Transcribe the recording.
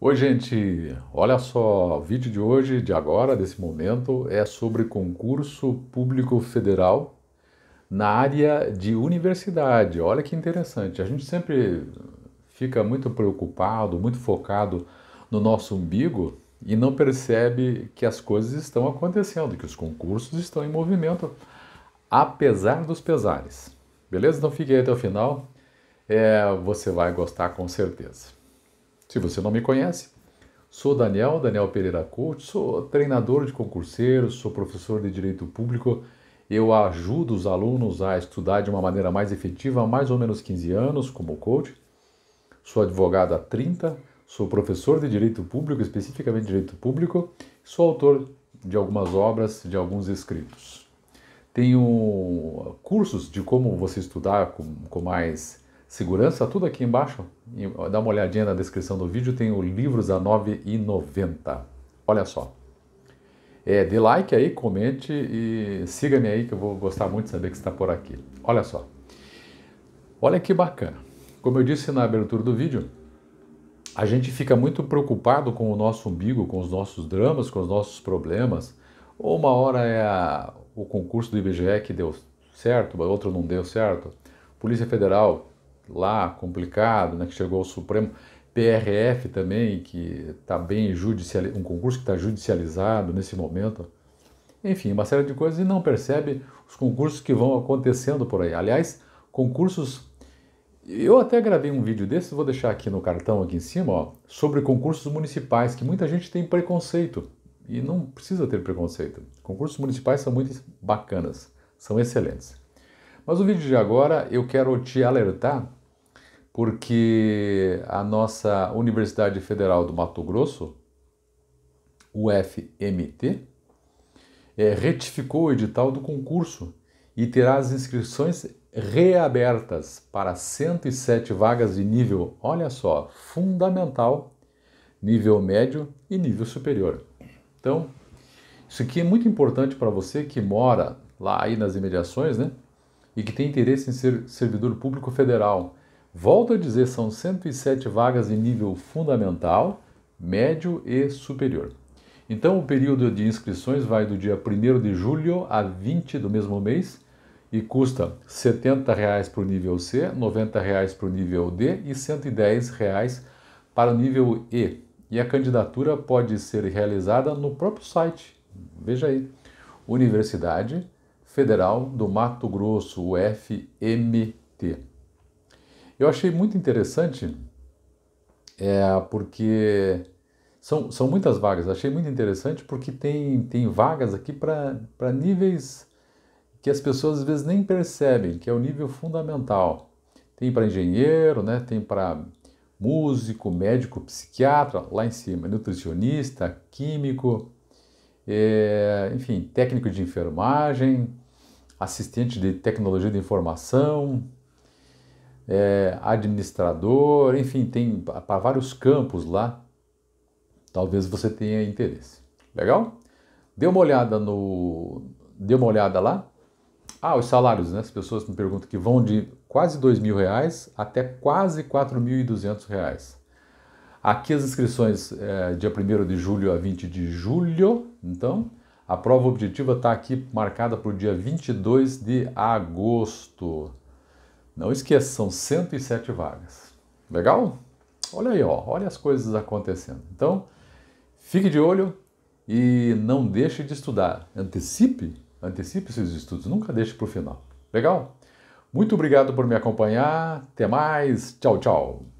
Oi, gente! Olha só, o vídeo de hoje, de agora, desse momento, é sobre concurso público federal na área de universidade. Olha que interessante, a gente sempre fica muito preocupado, muito focado no nosso umbigo e não percebe que as coisas estão acontecendo, que os concursos estão em movimento, apesar dos pesares. Beleza? Então fique aí até o final, é, você vai gostar com certeza. Se você não me conhece, sou Daniel, Daniel Pereira Couto, sou treinador de concurseiros, sou professor de Direito Público. Eu ajudo os alunos a estudar de uma maneira mais efetiva há mais ou menos 15 anos como coach. Sou advogado há 30, sou professor de Direito Público, especificamente Direito Público, sou autor de algumas obras, de alguns escritos. Tenho cursos de como você estudar com, com mais Segurança, tudo aqui embaixo. Dá uma olhadinha na descrição do vídeo, tem o livros a 9,90. Olha só. É, dê like aí, comente e siga-me aí que eu vou gostar muito de saber que está por aqui. Olha só. Olha que bacana. Como eu disse na abertura do vídeo, a gente fica muito preocupado com o nosso umbigo, com os nossos dramas, com os nossos problemas. Ou uma hora é a, o concurso do IBGE que deu certo, outro não deu certo. Polícia Federal lá complicado, né, que chegou ao Supremo, PRF também, que está bem judicializado, um concurso que está judicializado nesse momento. Enfim, uma série de coisas e não percebe os concursos que vão acontecendo por aí. Aliás, concursos. Eu até gravei um vídeo desse, vou deixar aqui no cartão aqui em cima, ó, sobre concursos municipais, que muita gente tem preconceito. E não precisa ter preconceito. Concursos municipais são muito bacanas, são excelentes. Mas o vídeo de agora eu quero te alertar porque a nossa Universidade Federal do Mato Grosso, UFMT, é, retificou o edital do concurso e terá as inscrições reabertas para 107 vagas de nível, olha só, fundamental, nível médio e nível superior. Então, isso aqui é muito importante para você que mora lá aí nas imediações, né? E que tem interesse em ser servidor público federal Volto a dizer, são 107 vagas em nível fundamental, médio e superior. Então, o período de inscrições vai do dia 1 de julho a 20 do mesmo mês e custa R$ 70,00 para o nível C, R$ 90,00 para o nível D e R$ 110,00 para o nível E. E a candidatura pode ser realizada no próprio site. Veja aí. Universidade Federal do Mato Grosso, UFMT. Eu achei muito interessante, é, porque são, são muitas vagas. Achei muito interessante porque tem, tem vagas aqui para níveis que as pessoas às vezes nem percebem, que é o nível fundamental. Tem para engenheiro, né? tem para músico, médico, psiquiatra, lá em cima, nutricionista, químico, é, enfim, técnico de enfermagem, assistente de tecnologia de informação, é, administrador, enfim, tem para vários campos lá. Talvez você tenha interesse. Legal? Dê uma olhada no, dê uma olhada lá. Ah, os salários, né? As pessoas me perguntam que vão de quase dois mil reais até quase quatro mil e duzentos reais. Aqui as inscrições é, dia 1 de julho a 20 de julho, então a prova objetiva está aqui marcada para o dia 22 de agosto. Não esqueça, são 107 vagas. Legal? Olha aí, ó, olha as coisas acontecendo. Então, fique de olho e não deixe de estudar. Antecipe, antecipe seus estudos, nunca deixe para o final. Legal? Muito obrigado por me acompanhar. Até mais. Tchau, tchau.